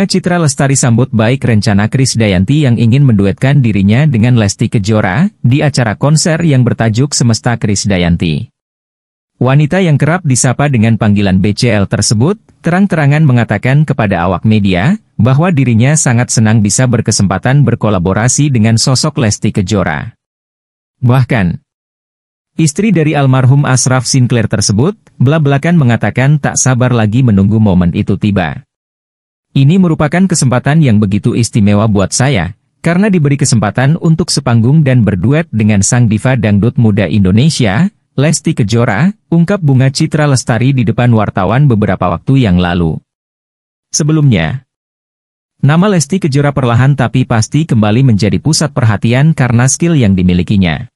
Bunga Citra Lestari sambut baik rencana Kris Dayanti yang ingin menduetkan dirinya dengan Lesti Kejora di acara konser yang bertajuk Semesta Kris Dayanti. Wanita yang kerap disapa dengan panggilan BCL tersebut, terang-terangan mengatakan kepada awak media, bahwa dirinya sangat senang bisa berkesempatan berkolaborasi dengan sosok Lesti Kejora. Bahkan, istri dari almarhum Asraf Sinclair tersebut, belak-belakan mengatakan tak sabar lagi menunggu momen itu tiba. Ini merupakan kesempatan yang begitu istimewa buat saya, karena diberi kesempatan untuk sepanggung dan berduet dengan sang diva dangdut muda Indonesia, Lesti Kejora, ungkap Bunga Citra Lestari di depan wartawan beberapa waktu yang lalu. Sebelumnya, nama Lesti Kejora perlahan tapi pasti kembali menjadi pusat perhatian karena skill yang dimilikinya.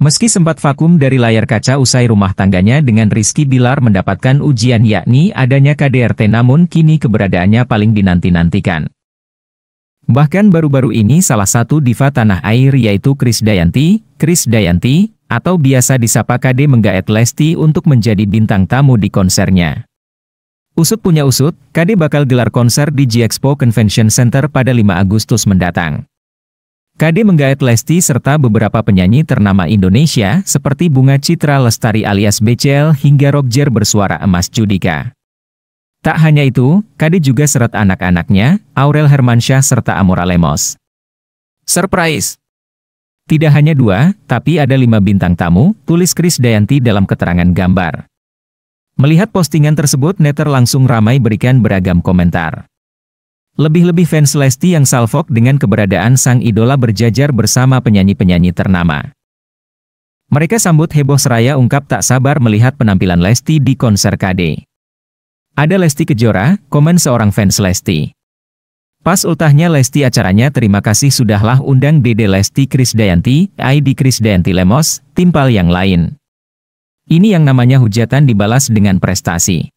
Meski sempat vakum dari layar kaca usai rumah tangganya dengan Rizky Bilar mendapatkan ujian yakni adanya KDRT namun kini keberadaannya paling dinanti-nantikan. Bahkan baru-baru ini salah satu diva tanah air yaitu Kris Dayanti, Kris Dayanti, atau biasa disapa KD menggaet Lesti untuk menjadi bintang tamu di konsernya. Usut punya usut, KD bakal gelar konser di G-Expo Convention Center pada 5 Agustus mendatang. KD menggaet Lesti serta beberapa penyanyi ternama Indonesia seperti Bunga Citra Lestari alias Becel hingga Roger bersuara emas Judika. Tak hanya itu, KD juga seret anak-anaknya, Aurel Hermansyah serta Amora Lemos. Surprise! Tidak hanya dua, tapi ada lima bintang tamu, tulis Kris Dayanti dalam keterangan gambar. Melihat postingan tersebut, netter langsung ramai berikan beragam komentar. Lebih-lebih fans Lesti yang salvok dengan keberadaan sang idola berjajar bersama penyanyi-penyanyi ternama. Mereka sambut heboh seraya ungkap tak sabar melihat penampilan Lesti di konser KD. Ada Lesti Kejora, komen seorang fans Lesti. Pas ultahnya Lesti acaranya terima kasih sudahlah undang Dede Lesti Kris Krisdayanti, ID Dayanti Lemos, timpal yang lain. Ini yang namanya hujatan dibalas dengan prestasi.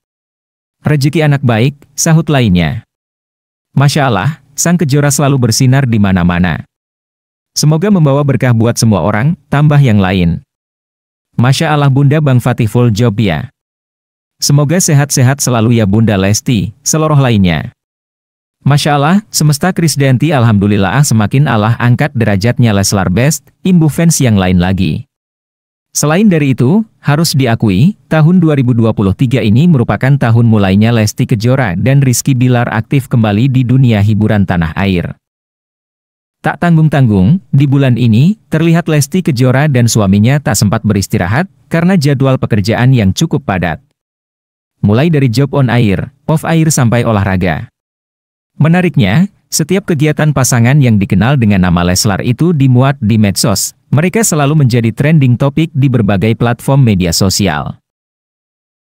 Rezeki anak baik, sahut lainnya. Masya Allah, sang kejora selalu bersinar di mana-mana. Semoga membawa berkah buat semua orang, tambah yang lain. Masya Allah Bunda Bang Fatihul Jobia. Semoga sehat-sehat selalu ya Bunda Lesti, seluruh lainnya. Masya Allah, semesta Krisdanti Alhamdulillah semakin Allah angkat derajatnya Leslar Best, imbu fans yang lain lagi. Selain dari itu, harus diakui, tahun 2023 ini merupakan tahun mulainya Lesti Kejora dan Rizky Bilar aktif kembali di dunia hiburan tanah air. Tak tanggung-tanggung, di bulan ini, terlihat Lesti Kejora dan suaminya tak sempat beristirahat, karena jadwal pekerjaan yang cukup padat. Mulai dari job on air, off air sampai olahraga. Menariknya, setiap kegiatan pasangan yang dikenal dengan nama Leslar itu dimuat di medsos, mereka selalu menjadi trending topik di berbagai platform media sosial.